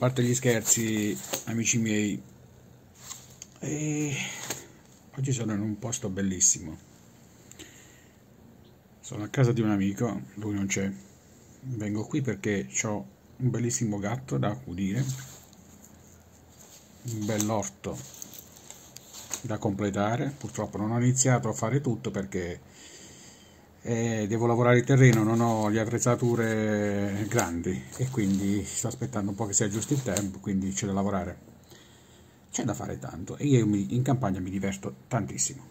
parte gli scherzi, amici miei, e oggi sono in un posto bellissimo. Sono a casa di un amico, lui non c'è. Vengo qui perché ho un bellissimo gatto da accudire, un bell'orto da completare. Purtroppo non ho iniziato a fare tutto perché e devo lavorare il terreno, non ho le attrezzature grandi e quindi sto aspettando un po' che sia giusto il tempo, quindi c'è da lavorare. C'è da fare tanto e io in campagna mi diverto tantissimo,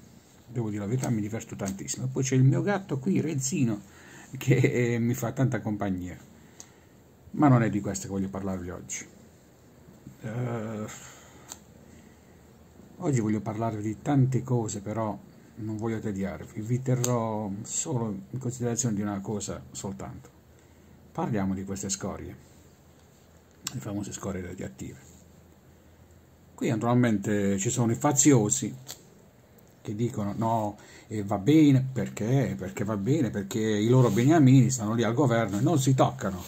devo dire la verità, mi diverto tantissimo. Poi c'è il mio gatto qui, Rezzino, che eh, mi fa tanta compagnia, ma non è di questo che voglio parlarvi oggi. Uh, oggi voglio parlarvi di tante cose però non voglio tediarvi, vi terrò solo in considerazione di una cosa soltanto. Parliamo di queste scorie, le famose scorie radioattive. Qui naturalmente ci sono i faziosi che dicono no, eh, va bene perché, perché va bene, perché i loro beniamini stanno lì al governo e non si toccano.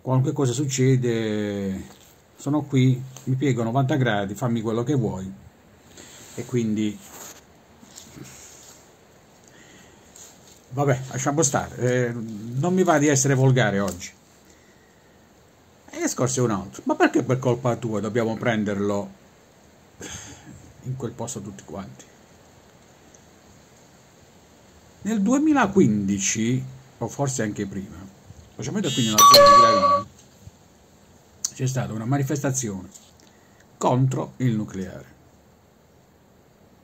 Qualunque cosa succede, sono qui, mi piego 90 gradi, fammi quello che vuoi. E quindi vabbè, lasciamo stare, eh, non mi va di essere volgare oggi. E ne scorse un altro, ma perché per colpa tua dobbiamo prenderlo in quel posto tutti quanti? Nel 2015, o forse anche prima, facciamo da qui nella zona di Gravina, c'è stata una manifestazione contro il nucleare.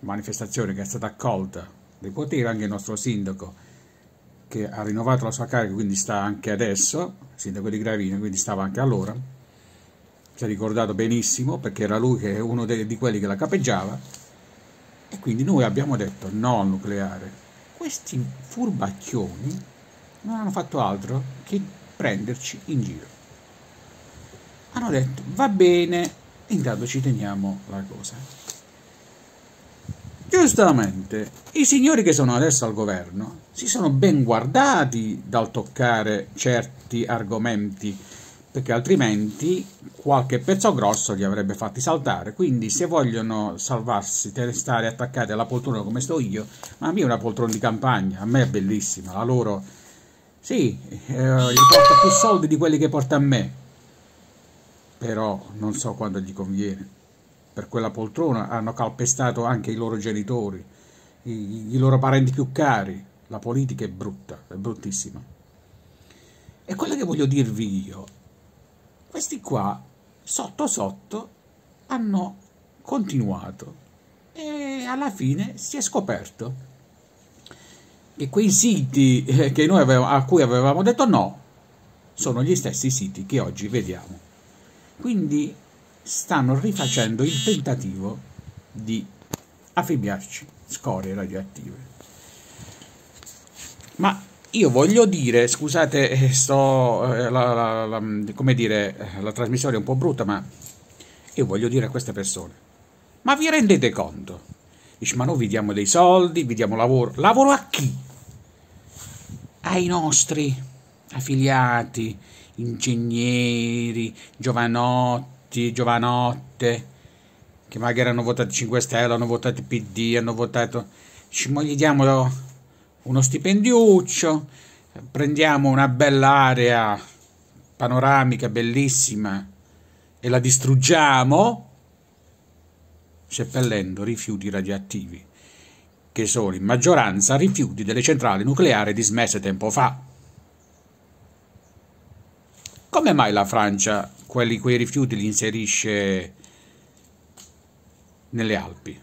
Manifestazione che è stata accolta dai poteri anche il nostro sindaco che ha rinnovato la sua carica, quindi sta anche adesso, sindaco di Gravina, quindi stava anche allora, si è ricordato benissimo perché era lui che è uno dei, di quelli che la capeggiava, e quindi noi abbiamo detto no al nucleare. Questi furbacchioni non hanno fatto altro che prenderci in giro. Hanno detto va bene, intanto ci teniamo la cosa. Giustamente, i signori che sono adesso al governo si sono ben guardati dal toccare certi argomenti, perché altrimenti qualche pezzo grosso li avrebbe fatti saltare. Quindi se vogliono salvarsi, stare attaccati alla poltrona come sto io, ma a me è una poltrona di campagna, a me è bellissima, la loro... Sì, eh, gli porta più soldi di quelli che porta a me, però non so quando gli conviene per quella poltrona, hanno calpestato anche i loro genitori, i, i loro parenti più cari. La politica è brutta, è bruttissima. E quello che voglio dirvi io, questi qua, sotto sotto, hanno continuato e alla fine si è scoperto che quei siti eh, che noi avevo, a cui avevamo detto no sono gli stessi siti che oggi vediamo. Quindi stanno rifacendo il tentativo di affibbiarci scorie radioattive. Ma io voglio dire, scusate, eh, sto, eh, la, la, la, come dire, eh, la trasmissione è un po' brutta, ma io voglio dire a queste persone, ma vi rendete conto? Dici, ma noi vi diamo dei soldi, vi diamo lavoro. Lavoro a chi? Ai nostri affiliati, ingegneri, giovanotti Giovanotti, Giovanotte, che magari hanno votato 5 Stelle, hanno votato PD, hanno votato... Ci, gli diamo uno stipendiuccio, prendiamo una bella area panoramica, bellissima, e la distruggiamo, seppellendo rifiuti radioattivi, che sono in maggioranza rifiuti delle centrali nucleari dismesse tempo fa. Come mai la Francia quelli, quei rifiuti li inserisce nelle Alpi,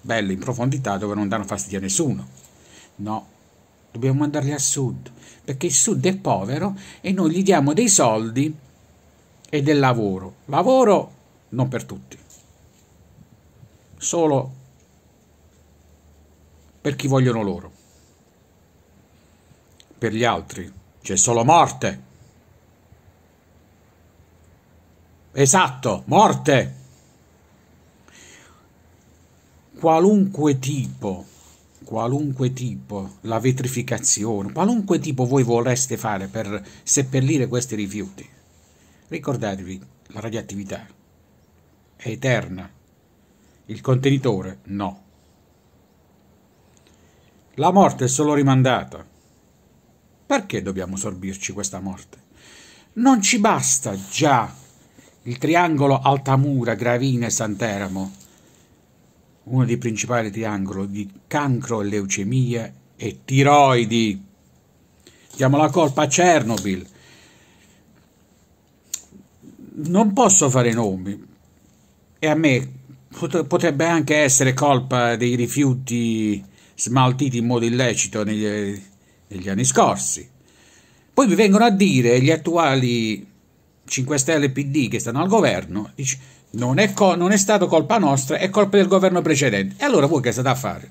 belli in profondità dove non danno fastidio a nessuno. No, dobbiamo mandarli al sud, perché il sud è povero e noi gli diamo dei soldi e del lavoro. Lavoro non per tutti, solo per chi vogliono loro. Per gli altri c'è solo morte. Esatto, morte. Qualunque tipo, qualunque tipo, la vetrificazione, qualunque tipo voi vorreste fare per seppellire questi rifiuti, ricordatevi, la radioattività è eterna, il contenitore no. La morte è solo rimandata. Perché dobbiamo sorbirci questa morte? Non ci basta già il triangolo Altamura, Gravina e Santeramo, uno dei principali triangoli di cancro leucemia e tiroidi. Diamo la colpa a Chernobyl. Non posso fare nomi e a me potrebbe anche essere colpa dei rifiuti smaltiti in modo illecito negli, negli anni scorsi. Poi mi vengono a dire gli attuali 5 Stelle e PD che stanno al governo, dice, non, è non è stato colpa nostra, è colpa del governo precedente. E allora voi che state a fare?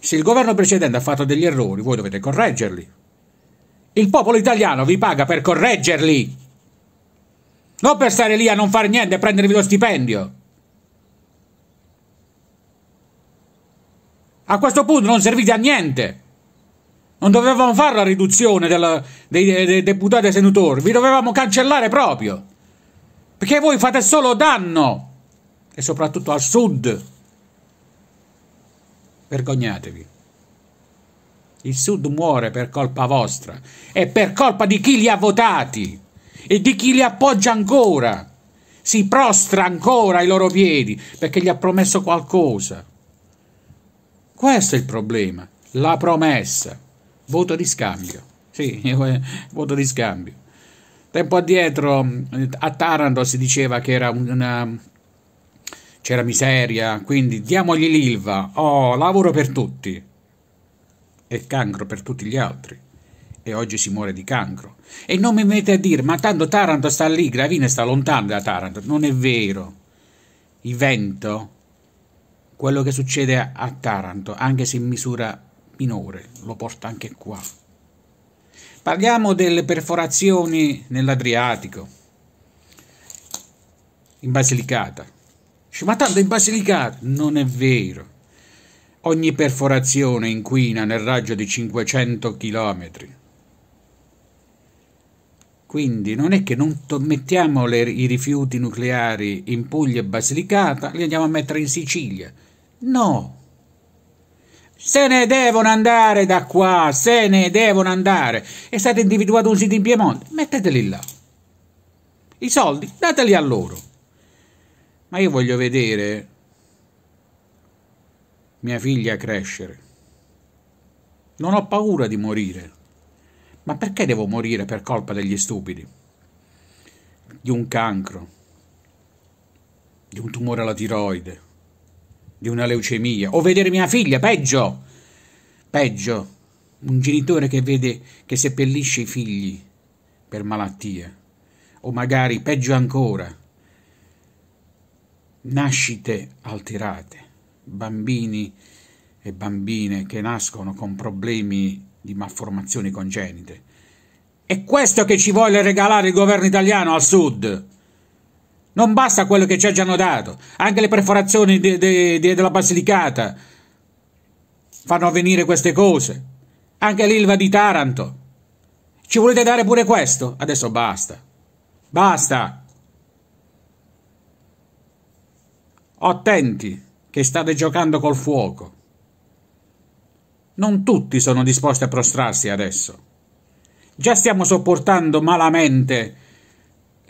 Se il governo precedente ha fatto degli errori, voi dovete correggerli. Il popolo italiano vi paga per correggerli, non per stare lì a non fare niente e prendervi lo stipendio. A questo punto non servite a niente. Non dovevamo fare la riduzione della, dei, dei deputati e senatori, vi dovevamo cancellare proprio. Perché voi fate solo danno, e soprattutto al sud. Vergognatevi. Il sud muore per colpa vostra e per colpa di chi li ha votati e di chi li appoggia ancora. Si prostra ancora ai loro piedi perché gli ha promesso qualcosa. Questo è il problema, la promessa voto di scambio, sì, eh, voto di scambio. Tempo addietro a Taranto si diceva che era una, c'era miseria, quindi diamogli l'ILVA, oh, lavoro per tutti e cancro per tutti gli altri. E oggi si muore di cancro. E non mi mette a dire, ma tanto Taranto sta lì, Gravina sta lontano da Taranto. Non è vero. Il vento, quello che succede a Taranto, anche se in misura minore, lo porta anche qua. Parliamo delle perforazioni nell'Adriatico, in Basilicata. Dice, ma tanto in Basilicata non è vero. Ogni perforazione inquina nel raggio di 500 km. Quindi non è che non mettiamo le, i rifiuti nucleari in Puglia e Basilicata, li andiamo a mettere in Sicilia. No, se ne devono andare da qua, se ne devono andare. È stato individuato un sito in Piemonte, metteteli là. I soldi, dateli a loro. Ma io voglio vedere mia figlia crescere. Non ho paura di morire. Ma perché devo morire per colpa degli stupidi? Di un cancro, di un tumore alla tiroide, di una leucemia, o vedere mia figlia, peggio, peggio, un genitore che vede che seppellisce i figli per malattia, o magari peggio ancora, nascite alterate, bambini e bambine che nascono con problemi di malformazioni congenite. È questo che ci vuole regalare il governo italiano al sud. Non basta quello che ci hanno dato, anche le perforazioni de, de, de, della Basilicata fanno avvenire queste cose, anche l'Ilva di Taranto. Ci volete dare pure questo? Adesso basta. Basta. Attenti che state giocando col fuoco. Non tutti sono disposti a prostrarsi adesso. Già stiamo sopportando malamente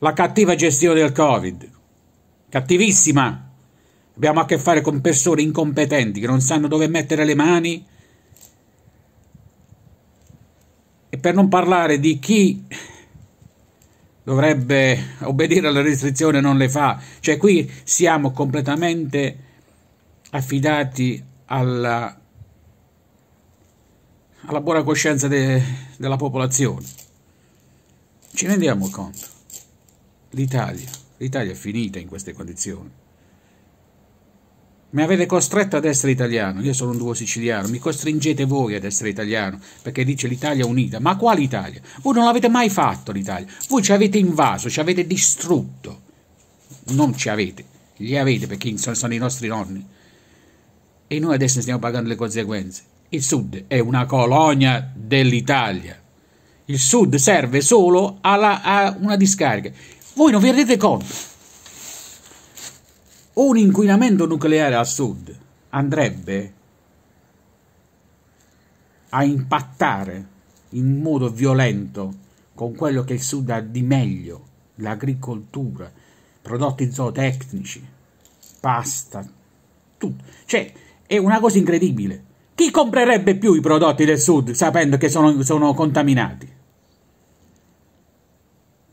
la cattiva gestione del Covid. Cattivissima. Abbiamo a che fare con persone incompetenti che non sanno dove mettere le mani. E per non parlare di chi dovrebbe obbedire alle restrizioni e non le fa. Cioè qui siamo completamente affidati alla, alla buona coscienza de, della popolazione. Ci rendiamo conto l'Italia. L'Italia è finita in queste condizioni. Mi avete costretto ad essere italiano, io sono un duo siciliano, mi costringete voi ad essere italiano, perché dice l'Italia unita. Ma quale Italia? Voi non l'avete mai fatto l'Italia, voi ci avete invaso, ci avete distrutto. Non ci avete, li avete perché sono, i nostri nonni. E noi adesso stiamo pagando le conseguenze. Il sud è una colonia dell'Italia. Il sud serve solo alla, a una discarica. Voi non vi rendete conto? Un inquinamento nucleare al sud andrebbe a impattare in modo violento con quello che il sud ha di meglio, l'agricoltura, prodotti zootecnici, pasta, tutto. Cioè, è una cosa incredibile. Chi comprerebbe più i prodotti del sud sapendo che sono, sono contaminati?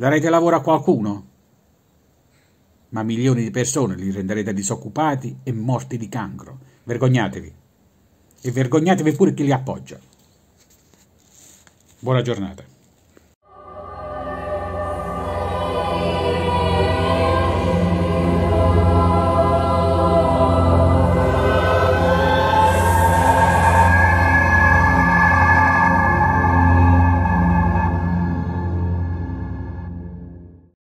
Darete lavoro a qualcuno? Ma milioni di persone li renderete disoccupati e morti di cancro. Vergognatevi. E vergognatevi pure chi li appoggia. Buona giornata.